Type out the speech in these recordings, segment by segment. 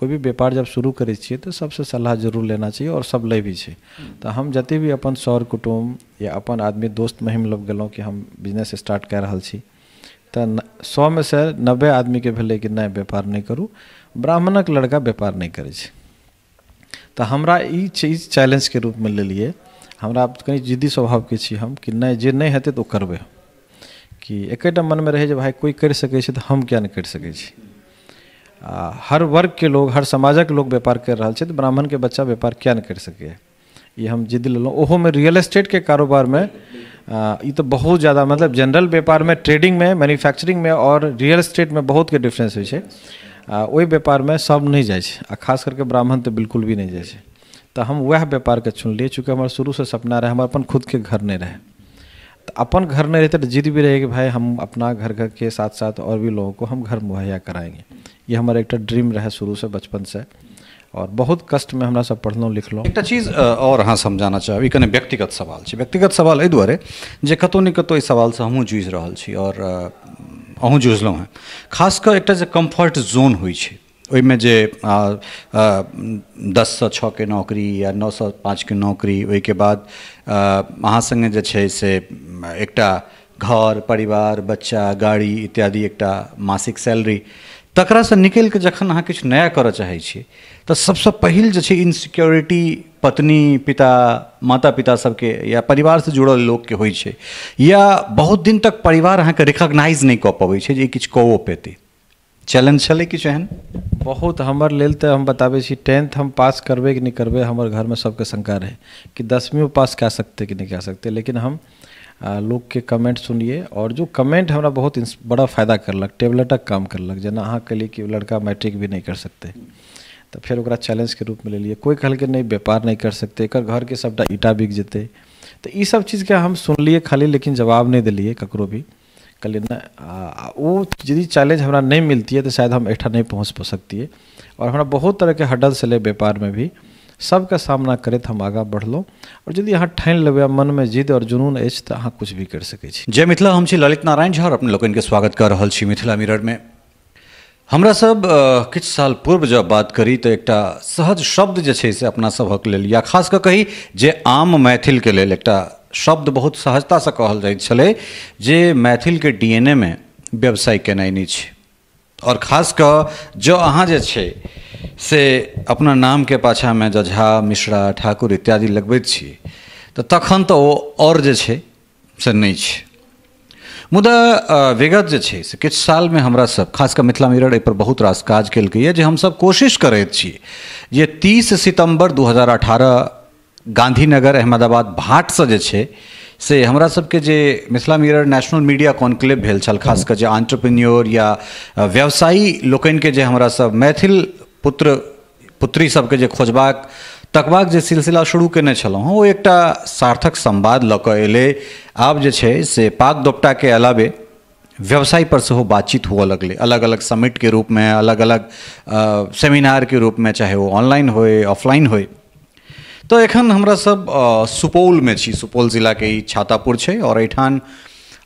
कोई भी व्यापार जब शुरू करे तो सबसे सलाह जरूर लेना चाहिए और सब लै भी छै तो हम जते भी अपन सर कुटुम्ब या अपन आदमी दोस्त महिम लग गए कि हम बिजनेस स्टार्ट कए रहल छी सौ में से नब्बे के भले कि नहीं व्यापार नहीं करूँ ब्राह्मणक लड़का व्यापार करे तो छै तऽ हमरा ई चीज चैलेंजके रूपमे लिए हमरा कहीं जिद्दी के छी हम कि नहीं जे नहीं हेतु तो करबे कि एक मन में रहे भाई कोई कर सकते छै हम क्या नहीं कर सकै छी आ, हर के लोग हर समाजक लोग व्यापार रहा है तो ब्राह्मण के बच्चा व्यापार क्या नहीं कर सके ये हम जिद ओहो में रियल कारोबार में ये तो बहुत ज़्यादा मतलब जनरल में मैन्युफैक्चरिंग में और रियल बहुत के डिफरेंस हो वही व्यापार में सब नहीं जाए आ खास करके ब्राह्मण तो बिल्कुल भी जाए तो हम वह व्यापार के चुन लिए चूँकि शुरू से सपना रहे हमारे अपन खुद के घर नहीं रहें तो अपन घर नहीं रहते तो जिद भी रहे कि भाई हम अपना घर घर के साथ साथ और भी लोगों को हम घर मुहैया कराएंगे ये हमारा एक ड्रीम रहा शुरू से बचपन से और बहुत कष्ट में हमरा सब लिख लो एक चीज और अहाँ समझाना चाहब ये कने व्यक्तिगत सवाल है व्यक्तिगत सवाल एहि दुआरे जे कतौ ने कतौ सवाल से हमहूँ जूझ रहल छी और अहूँ जुझलहुँ हेँ खास कऽ जे कम्फर्ट जोन होइ छै ओहिमे जे छः के नौकरी या नौ सौ नौकरी के बाद अहाँ के बाद छै से एक घर परिवार बच्चा गाड़ी इत्यादि एक मासिक सैलरी तक से निकल के जखन अ नया करय चाहैत तो सबसे पहल इनसिक्योरिटी पत्नी पिता माता पिता सबके या परिवार से जुड़ल लोग के हो या बहुत दिन तक परिवार अहाँ रिकग्नाइज नहीं कऽ पबै छै जे चलन छे कि चहन बहुत हमारे तो हम बताबे छी टेंथ हम पास करबे कि नहीं करबे हमारे घर में सबके शंका रहे कि दसवीं पास कह सकते कि नहीं कह सकते लेकिन हम लोग के कमेंट सुनिए और जो कमेंट हमारा बहुत बड़ा फायदा करलक टेबलेटक काम करलक जना अहाँ कहलिए कि लड़का मैट्रिक भी नहीं कर सकते तो फिर ओकरा चैलेंज के रूप में ले लिए कोई के नहीं व्यापार नहीं कर सकते एक घर के सबटा ईटा बिक जेते तो ये सब चीज़ के हम सुनलिए खाली लेकिन जवाब नहीं दिलिए ककरो भी कर लेना वो यदि चैलेंज हमारा नहीं मिलती है तो शायद हम एठा नहीं पहुँच पा सकती है और हमारा बहुत तरह के हडल से ले व्यापार में भी सबके सामना करे तो हम आगा बढ़लो और यदि अहाँ ठानि लेबै मन में जिद और जुनून है तो अहाँ कुछ भी कर सकै जय मिथिला हम छी ललित नारायण झा और अपने लोकनि के स्वागत कर रहा छी मिथिला मिरर में हमरा सब किछु साल पूर्व जब बात करी तो एक सहज शब्द जे छै से अपना सबक लेल या खास कही जे आम के लेल एकटा शब्द बहुत से कहल जाए जे मैथिल के डीएनए में व्यवसाय केनाई नहीं है और खास कर जो अहाँ जे छे से अपना के पाछा में जझा मिश्रा ठाकुर इत्यादि लगबैत छी तखन तो ओ जे छे से नहीं छे मुदा विगत जे छे से में हमरा सब खास कर मिथिला मिरर पर बहुत रास काज के जे सब कोशिश करे छी जे तीस सितम्बर दू हजार अठारह गांधीनगर अहमदाबाद से जे से हमरा सबके जे Mithila mirror national media conclave भेल छल खास कर जे या व्यवसायी के जे हमरा सब मैथिल पुत्र पुत्री सबके जे खोजबाक तकबाक जे सिलसिला शुरू केने छलहुँ हँ ओ एकटा सार्थक संवाद लऽ कऽ एलै आब जे छै से पाक के अलावे पर सेहो बातचीत हुअ लगलै अलग अलग समिट के रूप में अलग अलग सेमिनार के रूप में चाहे वो ऑनलाइन होए ऑफलाइन होए तो एखन हमरा सब सुपौल में छी सुपौल जिला के छातापुर छै और एठान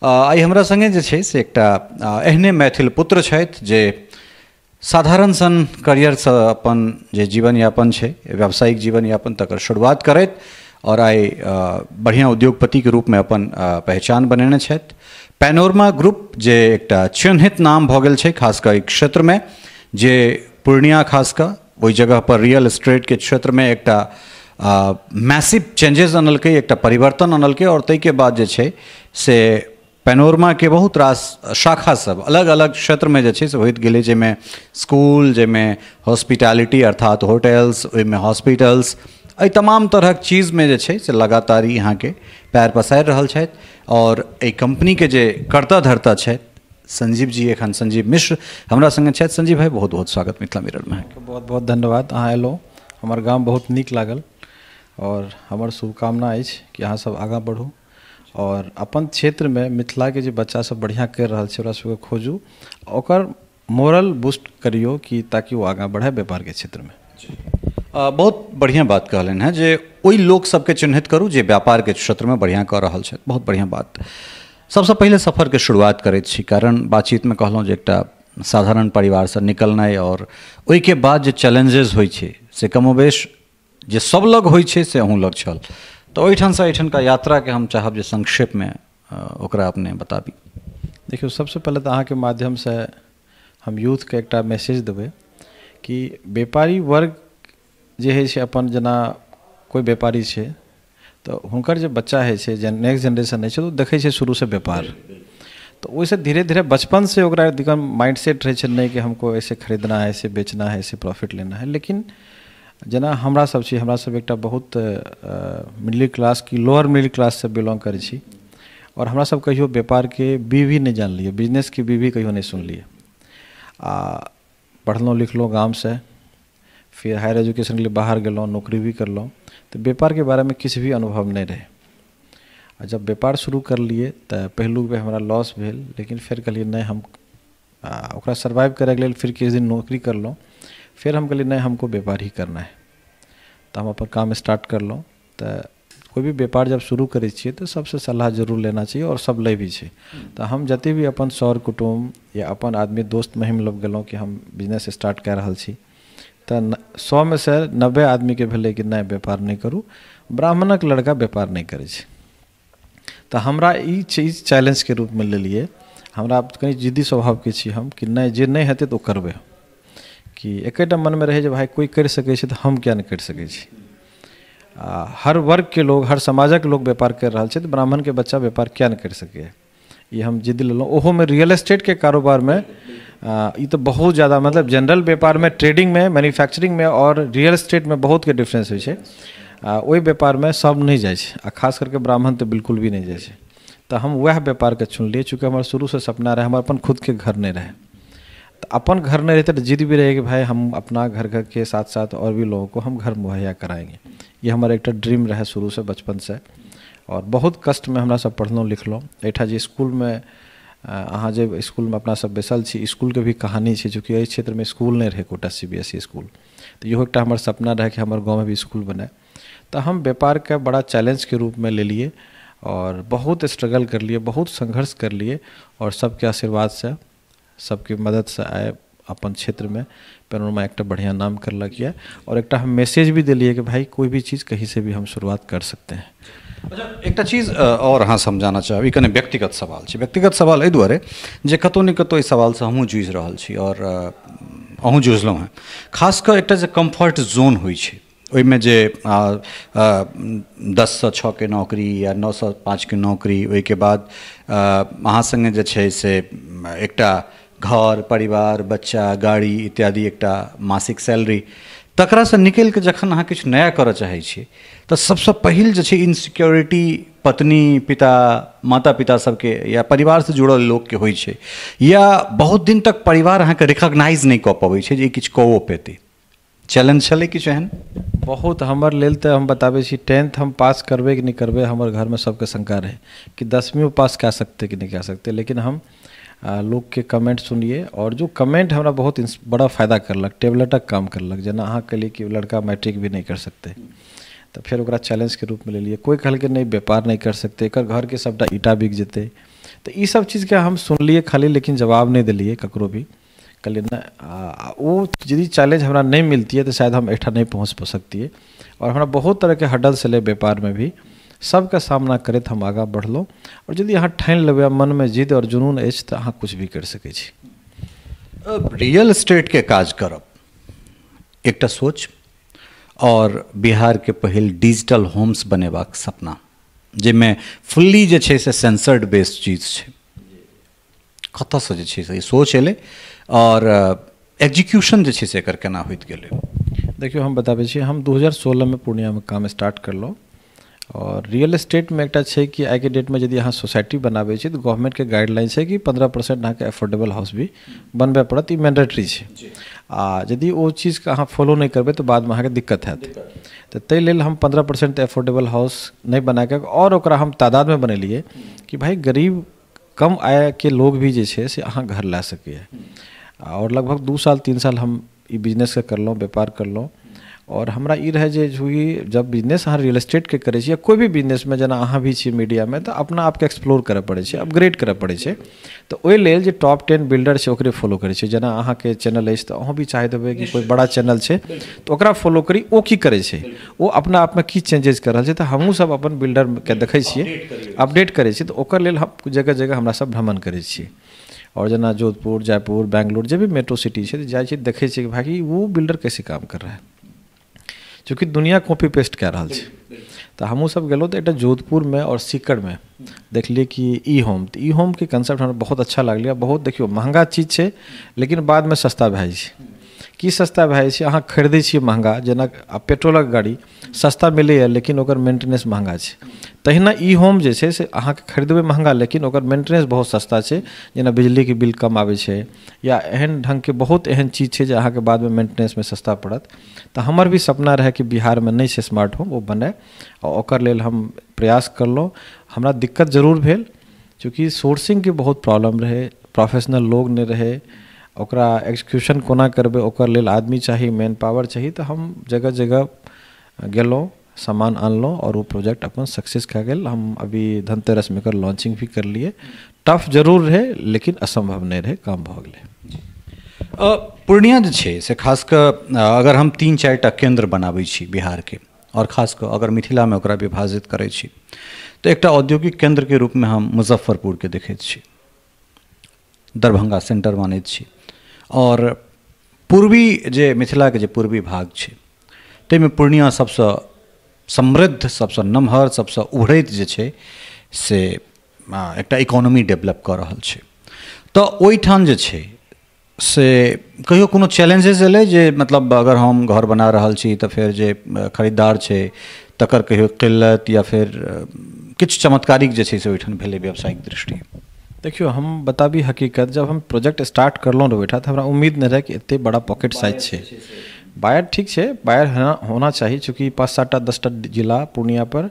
आई हमरा संगे जे छै से एकटा एहने मैथिल पुत्र छथि जे साधारण सन करियर से अपन जे जीवनयापन छै व्यावसायिक जीवनयापन तकर शुरुआत करैत और आई बढ़िया उद्योगपति के रूप में अपन पहचान बनेने छथि पैनोरमा ग्रुप जे एकटा चिन्हित नाम भऽ गेल छै खास कऽ क्षेत्र में जे पूर्णिया खास कऽ ओहि पर रियल क्षेत्र में एकटा मैसिव चेंजेस अनलकै एक परिवर्तन और आओर के बाद जे छै से बहुत रास सब अलग अलग क्षेत्र जे छै से होते गए जाहिमे स्कूल जाहिमे हॉस्पिटैलिटी अर्थात होटल्स में हॉस्पिटल्स अ तमाम तरहक चीज़ जे छै से लगातार ई अहाँके पएर पसारि रहल छथि ए कंपनी के जे कर्ता धर्ता छथि संजीव जी एखन संजीव मिश्र हमरा संगे छथि संजीव भाई बहुत बहुत स्वागत मिथिला में बहुत बहुत धन्यवाद अहाँ एलो हमर गाम बहुत निक लागल और हमारे शुभकामना कि अहाँ सब आगाँ बढ़ू और अपन में मिथिलाके के बच्चा सब बढ़िया कर रहा है ओकरा खोजू और मोरल बूस्ट करियो कि ताकि वो व्यापार के क्षेत्र में आ, बहुत बढ़िया बात कहलनि है जे लोग सबके चिन्हित करू के क्षेत्र में बढ़िया कऽ रहा है बहुत बढ़िया बात सबसे पहले सफर के शुरुआत करे कारण बातचीत में जे एक साधारण निकलना और वही के बाद जो चैलेंजेस हो से कमोबेश जे सब लग होइ छै से अहूँ लग छल तऽ ओहिठामसँ एहिठामका यात्राके हम चाहब जे संक्षेपमे ओकरा अपने बताबी देखियौ सबसँ पहिले तऽ अहाँके माध्यमसँ हम यूथके एकटा मैसेज देबै कि व्यापारी वर्ग जे होइ छै अपन जेना कोइ व्यापारी छै तऽ हुनकर जे बच्चा होइ छै जे नेक्स्ट जेनरेशन होइ छै तऽ ओ देखै छै शुरूसँ व्यापार तऽ ओहिसँ धीरे धीरे बचपनसँ ओकरा एकदम माइंड सेट रहै छै नहि कि हमको ऐसे खरीदना है ऐसे बेचना है ऐसे प्रॉफिट लेना है लेकिन जेना सब छी सब एकटा बहुत मिडिल क्लास की लोअर मिडिल से बिलोंग करै छी हमरा सब कहियो जान लिए बिजनेस के बी भी कहियो सुन लिए आ पढ़लो लिखलो गाम से फिर हायर एजुकेशन के लिए बाहर गेलो नौकरी भी करलो तो व्यापार के बारे में किसी भी अनुभव नहीं रहे आ जब व्यापार शुरू कर लिए तो पहलू पे हमारा लॉस भेल लेकिन फिर कहलिए नहीं हम ओकरा सर्वाइव के लेल फिर किछु दिन नौकरी करलहुँ फिर हम कहें नहीं हमको व्यापार ही करना है तो हम अपन काम स्टार्ट लो तो कोई भी व्यापार जब शुरू करे तो सबसे सलाह जरूर लेना चाहिए और सब लै भी छै तो हम जते भी अपन सर कुटुम्ब या अपन आदमी दोस्त महिम लग गए कि हम बिजनेस स्टार्ट कए रहल छी सौ में से नब्बे के भले कि नहीं व्यापार नहीं करूँ ब्राह्मणक लड़का व्यापार नहीं करै छै चीज चैलेंज के रूप में ले लिए हमरा कहीं जिद्दी के छी हम कि नहीं जे नहीं हेतु तो करबे हम कि एक मन में रहे जो भाई कोई कर सके तो हम क्या नहीं कर सके आ हर के लोग हर समाजक लोग व्यापार रहा है तो ब्राह्मण के बच्चा व्यापार क्या नहीं कर सके ये हम जिद ओहो में रियल कारोबार में ये तो बहुत ज़्यादा मतलब जनरल व्यापार में ट्रेडिंग में मैन्युफैक्चरिंग में और रियल एस्टेटमे में डिफरेंस के छै हो व्यापार में सब नहीं जाए आ खास करके ब्राह्मण तो बिल्कुल भी जाए तो हम वह व्यापार के चुन लिए चूँकि शुरू से सपना रहे हमारे अपन खुद के घर नहीं रहै तो अपन घर नहीं रहते तो जिद भी रहेगी भाई हम अपना घर घर के साथ साथ और भी लोगों को हम घर मुहैया कराएंगे ये हमारा एक ड्रीम रहा शुरू से बचपन से और बहुत कष्ट में हमारा सब पढ़लों लिखलों एठा जी स्कूल में अहाँ जब स्कूल में अपना सब बैसल छी स्कूल के भी कहानी है चूँकि एहि क्षेत्र में स्कूल नहीं रहे Kota C B S E school तो यो एक हमारे सपना रहे कि हमारे गाँव में भी स्कूल बनाए तो हम व्यापार के बड़ा चैलेंज के रूप में ले लिए और बहुत स्ट्रगल कर लिए बहुत संघर्ष कर लिए और सबके आशीर्वाद से सबके मदद से आए अपन क्षेत्र में पेनोरमा एक बढ़िया नाम कर लग गया और एक हम मैसेज भी दिलिए कि भाई कोई भी चीज़ कहीं से भी हम शुरुआत कर सकते हैं अच्छा एक चीज़ और हाँ समझाना चाहब कने व्यक्तिगत सवाल है व्यक्तिगत सवाल एहि दुआरे जे कतौ ने कतौ सवाल से हमहूँ जूझ रहा छी और अहूँ जुझलहुँ हैं खासकर एक जे कम्फर्ट जोन होइ छै ओहिमे जे आ, आ, दस सए नौकरी या नओ पाँच के नौकरी ओहिके बाद अहाँ सङ्गे जे छै से एकटा घर परिवार बच्चा गाड़ी इत्यादि एक मासिक सैलरी तक निकल के जखन अहाँ कि नया कर चाहे तो सबसे पहल पहिल इनसिक्योरिटी पत्नी पिता माता पिता सबके या परिवार से जुड़ल लोग के हो या बहुत दिन तक परिवार अहाँके रिकॉग्नाइज नहीं कऽ पबैत छै कि कौ कओ चैलेंज छे कि एहन बहुत हमारे लेल हम बताबे टेंथ हम पास करबे कि करबे करबै घर में सबके शंका रहे कि दसवीं पास कह सकते कि नहीं कह सकते लेकिन हम लोग के कमेंट सुनिए और जो कमेंट हमारा बहुत बड़ा फायदा कर लग टेबलेटक काम लग जना अहाँ कहलिए कि लड़का मैट्रिक भी नहीं कर सकते तो फिर ओकरा चैलेंज के रूप में ले लिए कोई के नहीं व्यापार नहीं कर सकते एक घर के सबटा ईटा बिक जेते तो ये सब चीज़ के हम सुनलिए खाली लेकिन जवाब नहीं दिलिए ककरो भी कल ना वो यदि चैलेंज हमारा नहीं मिलती है तो शायद हम एठा नहीं पहुँच सकती है और हमारा बहुत तरह के हडल से ले व्यापार में भी सबके सामना करैत हम आगा बढ़ल और यदि अहाँ ठानि मन में जिद और जुनून अच्छे तो अहाँ कुछ भी कर सकै छी रियल के काज करब एक सोच और बिहार के पहल डिजिटल होम्स बनेबाक सपना जैमें फुल्ली जे से सेंसर्ड बेस्ड चीज है कत से सोच एल और एग्जीक्यूशन जे से एकर केना होइत गेलै देखियौ हम बताबे छी हम 2016 में में काम स्टार्ट करलो और रियल एस्टेट में कि छै के डेट में यदि अहाँ सोसाइटी बनाबे तो गवर्नमेंट के गाइडलाइन है कि पंद्रह परसेंट के एफोर्डेबल हाउस भी बनबे पड़त ई मैंडेटरी है आ यदि चीज़ चीजके अहाँ फॉलो नहीं तो बाद में अहाँ के दिक्कत हैत तो ते लेल हम पंद्रह परसेंट एफोर्डेबल हाउस बना के और ओकरा हम तादादमे बनेलियै कि भाई गरीब कम आय के लोग भी जैसे से अहाँ घर ला सकैए और लगभग दू साल तीन साल हम का कर लो व्यापार कर लो और हमरा ई रहे जे हुई जब बिजनेस अहाँ रियल एस्टेट के करे या कोई भी में जना अहाँ भी छी में तो अपना आपके एक्सप्लोर करे पड़े छे अपग्रेड करे पड़े छे तो ओहि लेल जे टॉप टेन बिल्डर छे ओकरे फॉलो छे जना अहाँ के चैनल अछि तऽ अहूँ भी चाहे देवे कि कोई बड़ा चैनल छे तो ओकरा फॉलो करी ओ की करे छे ओ अपना में की चेंजेस कर रहल छै तऽ सब अपन के देखै छियै अपडेट करे छी तऽ ओकर लेल हम जगह जगह सब भ्रमण करै छियै और जना जोधपुर जयपुर बैंगलोर जे भी मेट्रो सिटी है तो जाए कि भाई वो बिल्डर कैसे काम कर रहा है चूँकि दुनिया कॉपी पेस्ट कए सब गलो तो एक जोधपुर में और जोधपुरमे में देख ली कि ई होम तो ई के कंसेप्ट हमें बहुत अच्छा लागलै बहुत देखियो महंगा चीज है लेकिन बाद में सस्ता भाई की सस्ता भए छै अहाँ खरीदै छियै महँगा जेना पेट्रोलक गाड़ी सस्ता मिलैए लेकिन ओकर मेंटेनेंस महँगा छै तहिना ई होम जे छै से अहाँके खरीदबै महँगा लेकिन ओकर मेंटेनेंस बहुत सस्ता छै जेना बिजलीके बिल कम आबै छै या एहन ढङ्गके बहुत एहन चीज छै जे अहाँके बादमे में सस्ता पड़त तऽ हमर भी सपना रहए कि बिहारमे नहि छै स्मार्ट होम ओ बनय आ ओकर लेल हम प्रयास करलहुँ हमरा दिक्कत जरूर भेल चूँकि सोर्सिंगके बहुत प्रॉब्लम रहै प्रोफेशनल लोग नहि रहै एक्जीक्यूशन कोना करबे ओकर लेल आदमी चाहिए मैन पावर चाहिए तो हम जगह जगह गलो सामान आनलो और वो प्रोजेक्ट अपन सक्सेस कह गए हम अभी धनतेरस में कर लॉन्चिंग भी कर लिए टफ जरूर रहे लेकिन असंभव नहीं रहे काम भाग ले पूर्णिया जो छै से खास अगर हम तीन चार टा केन्द्र बनाबै छी के और खास कऽ अगर मिथिला ओकरा विभाजित करे छी तो एक औद्योगिक रूप में हम के देखे छी दरभंगा सेंटर मानै छी आओर पूर्वी जे मिथिलाके जे पूर्वी भाग छै ताहिमे पूर्णिया सभसँ समृद्ध सबसे नम्हर सबसे उभरैत जे छै से एकटा इकोनॉमी डेवलप कऽ रहल छै तऽ ओहिठाम जे छै से कहियो कोनो चैलेंजेस एलै जे मतलब अगर हम घर बना रहल छी तऽ फेर जे खरीदार छै तकर कहियो किल्लत या फेर किछु चमत्कारिक जे छै से ओहिठाम भेलै व्यावसायिक दृष्टि देखियो हम बताबी हकीकत जब हम प्रोजेक्ट स्टार्ट कर लो बैठा तो हमरा उम्मीद नहीं रहै कि इतने बड़ा पॉकेट साइज है बायर ठीक है बायर होना चाहिए चूँकि पाँच सात टा दस टा जिला पर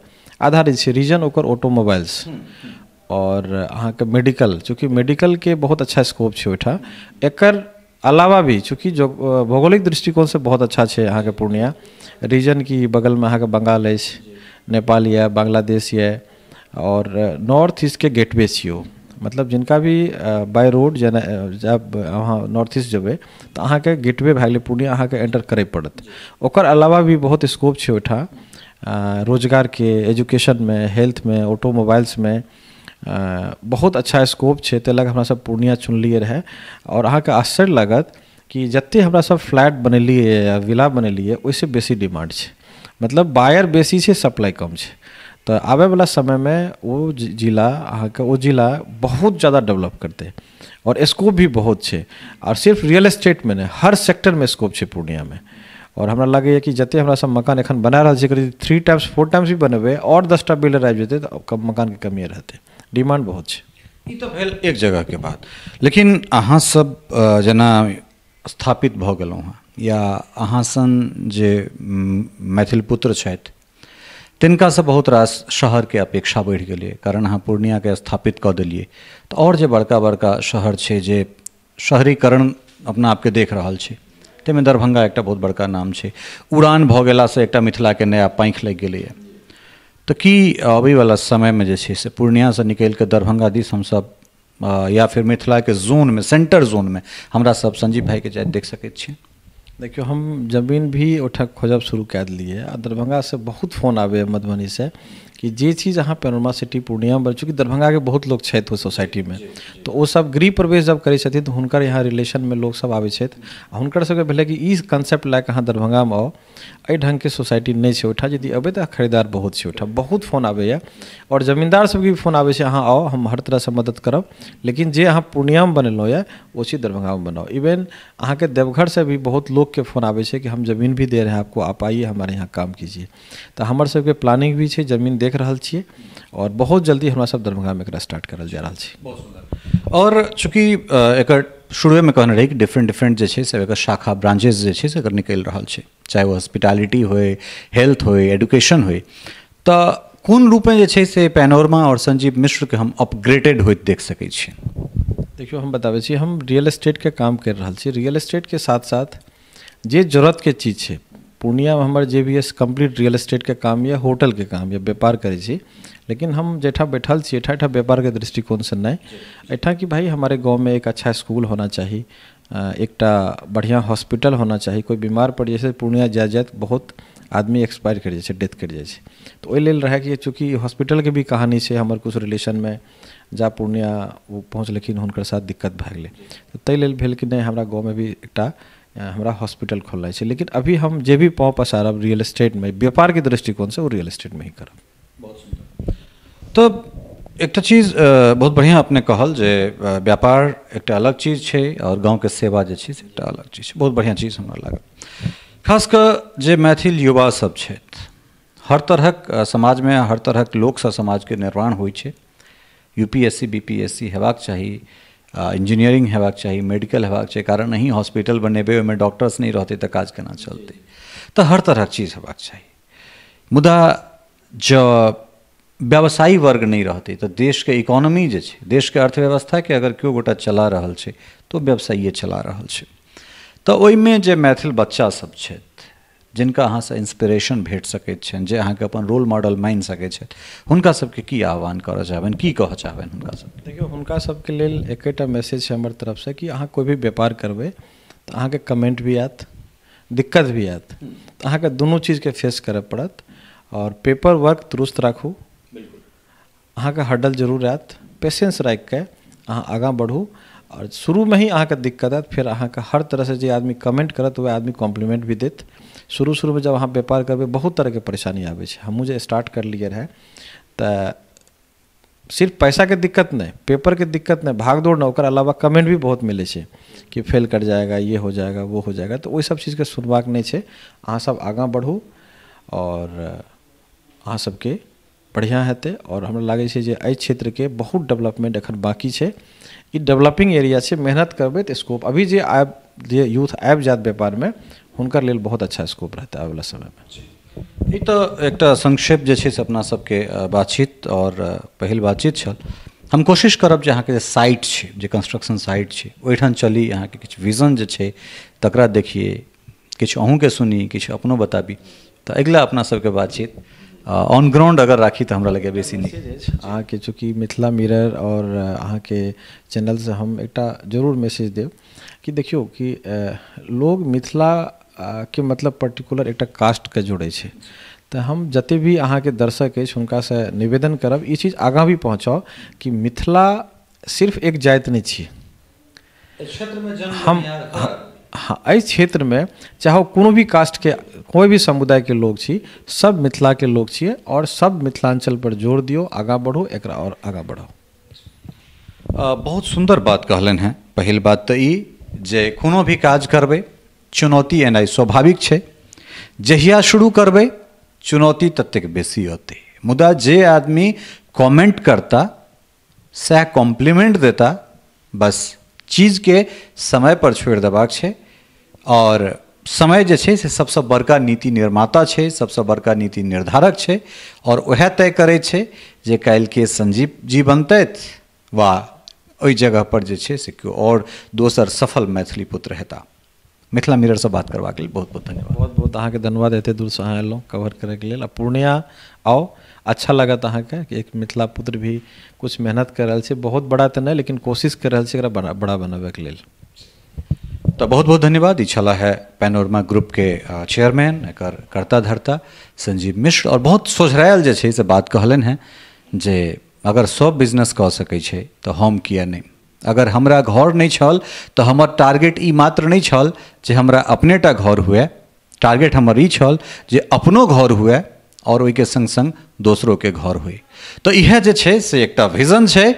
आधारित छै रीजन ओकर ऑटोमोबाइल्स हम्म, हम्म। और के मेडिकल चूँकि के बहुत अच्छा स्कोप है ओहिठाम एकर अलावा भी चूँकि जो भौगोलिक से बहुत अच्छा अहाँ के पूर्णिया रीजन की बगल अहाँ के बंगाल है नेपाल है बांग्लादेश है और नॉर्थ ईस्ट के गेटवे छो मतलब जिनका भी बाय रोड जेना जब अहाँ नॉर्थ ईस्ट जेबे तो अहाँ के गेटवे भए पूर्णिया अहाँ के एंटर करे पड़त ओकर अलावा भी बहुत स्कोप है ओहिठाम रोजगार के एजुकेशन में हेल्थ में ऑटोमोबाइल्स में बहुत अच्छा स्कोप है ताहि लए हमरा सब पूर्णिया रहे और अहाँ अहाँके आश्चर्य लागत कि जते हमरा सब फ्लैट बनलिए या विला बनलिए ओहिसँ बेसी डिमांड है मतलब बायर बेसी छै सप्लाई कम है तो आबे वाला समय में वो जिला के वो जिला बहुत ज़्यादा डेवलप करते और स्कोप भी बहुत छे और सिर्फ रियल में नहीं हर सेक्टर में स्कोप पूर्णिया में और हमरा लगे कि जते हमरा सब मकान एखन बना रहा छै थ्री टाइम्स फोर टाइम्स भी बनेबै और दस टा बिल्डर आबि जेतै मकान के कमी रहते डिमांड बहुत छे ई तो भेल एक के बात लेकिन अहाँ सब जना स्थापित भ गेलहुँ या अहाँ सन जे मैथिल पुत्र छथि तिनका से बहुत रास शहर के अपेक्षा बढ़ गए कारण अहाँ पूर्णिया के स्थापित क दिलिए तो और जो बड़का बड़का शहर है जे शहरीकरण अपना आपके देख रहा है में दरभंगा एक बहुत बड़का नाम है उड़ान भ गया से एक मिथिला के नया पाँख लग गए तो कि अभी वाला समय में जैसे से पूर्णिया से निकल के दरभंगा दिस हम सब या फिर मिथिला के जोन में सेंटर जोन में हमरा सब संजीव भाई के जाति देख सकते देखियो हम जमीन भी ओठक खोजब शुरू कर दिलिए दरभंगा से बहुत फोन मधुबनी से कि जे चीज़ अहाँ पेनोरमा सिटी पूर्णियामे बनै चूँकि के बहुत लोग छथि ओहि सोसाइटीमे तऽ सब गृह प्रवेश जब करै छथिन तऽ तो हुनकर यहाँ रिलेशनमे में आबै छथि आ हुनकर सबके भेलै कि ई कंसेप्ट लए कऽ अहाँ दरभंगामे आउ एहि ढङ्गके सोसाइटी नहि छै ओहिठाम यदि अबै तऽ खरीदार बहुत छै ओहिठाम बहुत फोन आबैए आओर जमीन्दार सबके भी फोन आबै छै अहाँ आउ हम हर तरहसँ मदद करब लेकिन जे अहाँ पूर्णियामे बनेलहुँ है ओ चीज दरभंगामे बनाउ इवन अहाँके देवघरसँ भी बहुत लोकके फोन आबै छै कि हम जमीन भी दे रहे हैं आपको आप आइए हमारे यहाँ काम कीजिए तऽ हमर सभके प्लानिंग भी छै जमीन देख देख रहा छे और बहुत जल्दी हमारा सब दरभंगा में एक स्टार्ट करल जा रहा छी और चूँकि एक शुरू में कहने रही कि डिफरेंट डिफरेंट जे छै से एक शाखा ब्रांचेस जे छै से एकर निकलि रहल चाहे वो हॉस्पिटैलिटी होय हेल्थ हो एडुकेशन होय तऽ कोन रूपमे जे छै से पैनोरमा और संजीव के हम अपग्रेडेड होइत देख सकै छी देखियो हम बताबे छी हम रियल के काम कर रहा छी रियल के साथ साथ जे के चीज है पूर्णिया में हमारे भी B S complete real estate के काम या होटल के काम या व्यापार करे लेकिन हम जैठा बैठल छे एठा एठा व्यापार के दृष्टिकोण से नहीं एठा कि भाई हमारे गांव में एक अच्छा स्कूल होना चाहिए एक बढ़िया हॉस्पिटल होना चाहिए कोई बीमार पड़ जाए पूर्णिया जाए जाए बहुत आदमी एक्सपायर कर जाए डेथ कर जाए तो ओहि लेल रहे कि चूँकि हॉस्पिटल के भी कहानी से हमारे कुछ रिलेशन में जा पूर्णिया वो लेकिन हर साथ दिक्कत भाग गेलै तो लेल भेल कि हमारा गाँव में भी एक हमारा हॉस्पिटल खोलना है लेकिन अभी हम जो भी पाँव पसार रियल एस्टेट में व्यापार के दृष्टिकोण से वो रियल एस्टेट में ही करब बहुत सुंदर तो एक चीज बहुत बढ़िया अपने कहल जे व्यापार एक अलग चीज है और गाँव के सेवा जे से एक अलग चीज बहुत बढ़िया चीज हमारा लागल खासकर जे मैथिल युवा सब हर तरहक समाज में हर तरहक समाज के निर्माण हो यूपीएससी बीपीएससी हेबाक चाहिए इंजीनियरिंग uh, हेबाक चाहिए मेडिकल हेबाक चाहिए कारण नहीं हॉस्पिटल बनेबै ओहिमे डॉक्टर्स नहीं रहते तो काज केना चलते तो हर तरह चीज हेबाक चाहिए मुदा जँ व्यवसायी वर्ग रहते तो देश के इकोनॉमी जे के अर्थव्यवस्था के अगर क्यों गोटा चला रहल छै तो व्यवसायिए चला रहल छै तऽ तो ओहिमे जे मैथिल सब छथि जिनका से इंस्पिरेशन भेट सकैत छनि जे अपन रोल मॉडल मानि सकैत छथि हुनका की आह्वान कर चाहबनि की कहऽ चाहबनि हुनका सब देखियौ हुनका सबके लेल एकेटा मैसेज छै हमर से कि अहाँ कोई भी व्यापार करबै तऽ अहाँके कमेंट भी आयत दिक्कत भी आयत तऽ अहाँके दुनू चीजके फेस करय पड़त आओर पेपर वर्क दुरुस्त राखू अहाँके हडल जरूर आयत पेशेंस राखि कऽ अहाँ आगाँ बढ़ू आओर शुरूमे ही अहाँके दिक्कत आयत फेर अहाँके हर से जे आदमी कमेंट करत वह आदमी कॉम्प्लीमेंट भी देत शुरू शुरू में जब अहाँ व्यापार करबै बहुत तरह के परेशानी आबे छै हमहूँ जे स्टार्ट लिए रहे तो सिर्फ पैसा के दिक्कत नहीं पेपर के दिक्कत नहीं भाग दौड़ नहि अलावा कमेंट भी बहुत मिले कि फेल कर जाएगा ये हो जाएगा वो हो जाएगा तो तऽ ओहिसभ चीजके सुनबाक नहि छै सब आगा बढ़ू और अहाँ सबके बढ़िया हेतै और हमें लगे छै जे एहि बहुत डेवलपमेंट एखन बाकी छै ये डेवलपिंग एरिया से मेहनत करबै तो स्कोप अभी जे आब जे यूथ आबि व्यापार में हुनकर लेल बहुत अच्छा स्कोप रहतै समय में ई तो एक संक्षेप जो छै से अपना सबके बातचीत और पहल बातचीत छल हम कोशिश करब जे के साइट है कंस्ट्रक्शन साइट है वहीठन चली के किछु विजन जो है तक देखिए अहू के सुनी कि अपनों बताबी तो अगला अपना सबके बातचीत ऑन ग्राउंड अगर राखी तो हमरा लगैए बेसी अहाँ के चूँकि मिथिला मिरर के चैनल से हम एक जरूर मैसेज देव कि देखियो कि लोग मिथिला मतलब के मतलब पर्टिकुलर एक कास्ट के जोड़े तो हम जते भी के दर्शक अछि से निवेदन करब ये चीज आगा भी पहुँचाउ कि मिथिला सिर्फ एक जाति नहीं छे हम हाँ क्षेत्र में चाहे कोनो भी के कोई भी के लोग छी सब के लोग छी और सब मिथिलांचल पर जोर दियो आगा बढ़ो एक और आगा बढ़ो बहुत सुंदर बात कहलन है पहल बात तो ई जे कोनो भी काज करबे चुनौती एनाइ स्वाभाविक है जहिया शुरू करब चुनौती ततेक बेसी होते मुदा जे आदमी कमेंट करता सह कॉम्प्लीमेंट देता बस चीज के समय पर छोड़ छै और समय जे छै से सबसँ बड़का नीति निर्माता छै सबसे बड़का नीति निर्धारक है और वह तय करे कल जे संजीव जी बनते वा जगह पर जे से क्यों और दोसर सफल मैथिली पुत्र हेता मिथिला मिरर से बात करवा के लिए बहुत बहुत धन्यवाद बहुत बहुत अहाँ के धन्यवाद एत दूर से अहाँ अलों कवर करे के लिए पूर्णिया आओ अच्छा लगत अहाँ के एक मिथिला पुत्र भी कुछ मेहनत कर रहा है बहुत बड़ा तो नहीं लेकिन कोशिश कर रहा है बड़ा बड़ा बनाबे के लिए तो बहुत बहुत धन्यवाद इच्छा है पैनोरमा ग्रुप के चेयरमैन एक कर्ता धर्ता संजीव मिश्र और बहुत सोझरायल से बात कहलन है जे अगर सब बिजनेस कह सकते तो हम किया नहीं अगर हमरा घर नहीं छल तो हमार टारगेट ई मात्र नहीं छल जे हमरा अपने टा घर हुए टारगेट हमार ई छल जे अपनो घर हुए और वही के संग संग दोसरों के घर हुए तो यह जे छे से एक टा विजन छे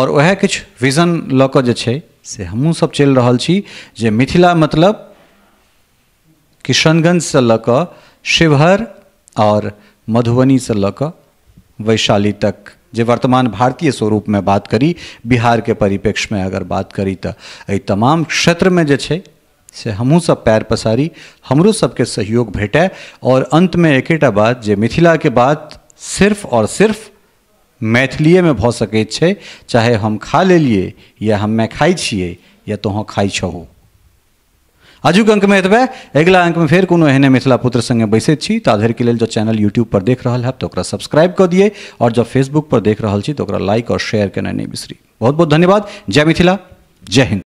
और वह कुछ विजन लऽ कऽ जे छे से हमहूँ सब चल रहल छी जे मिथिला मतलब किशनगंज से लऽ कऽ शिवहर और मधुबनी से लऽ कऽ वैशाली तक जो वर्तमान भारतीय स्वरूप में बात करी बिहार के परिप्रेक्ष्य में अगर बात करी तो तमाम क्षेत्र में जे छे से हमू सब पैर पसारी हमरो सबके सहयोग भेटे और अंत में एक बात जो मिथिला के बात सिर्फ और सिर्फ मैथिलिये में भाई चाहे हम खा लेलिए या हमे खाई छे या तो खाई छहू आजुक अंक में एतबे अगला अंक में फिर कोनो एहने मिथिला पुत्र संगे बैसे छी ताधर के लेल जो चैनल यूट्यूब पर देख रहल है तो ओकरा सब्सक्राइब कर दिए और जब फेसबुक पर देख रहल छी तो ओकरा लाइक और शेयर करना नहीं बिसरी बहुत बहुत धन्यवाद जय मिथिला जय हिंद